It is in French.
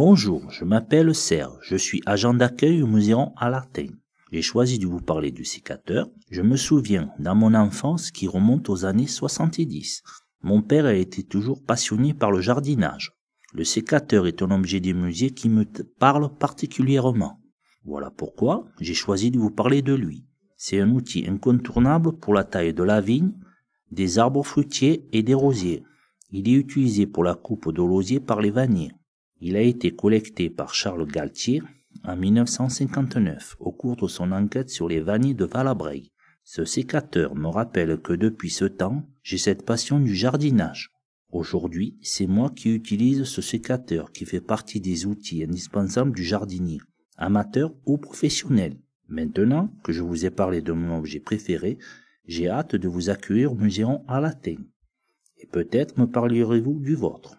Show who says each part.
Speaker 1: Bonjour, je m'appelle Serge, je suis agent d'accueil au à Lartin. J'ai choisi de vous parler du sécateur. Je me souviens, dans mon enfance qui remonte aux années 70, mon père a été toujours passionné par le jardinage. Le sécateur est un objet des musée qui me parle particulièrement. Voilà pourquoi j'ai choisi de vous parler de lui. C'est un outil incontournable pour la taille de la vigne, des arbres fruitiers et des rosiers. Il est utilisé pour la coupe de rosiers par les vanniers. Il a été collecté par Charles Galtier en 1959 au cours de son enquête sur les vanilles de Valabreille. Ce sécateur me rappelle que depuis ce temps, j'ai cette passion du jardinage. Aujourd'hui, c'est moi qui utilise ce sécateur qui fait partie des outils indispensables du jardinier, amateur ou professionnel. Maintenant que je vous ai parlé de mon objet préféré, j'ai hâte de vous accueillir au Muséon à Latin. Et peut-être me parlerez-vous du vôtre.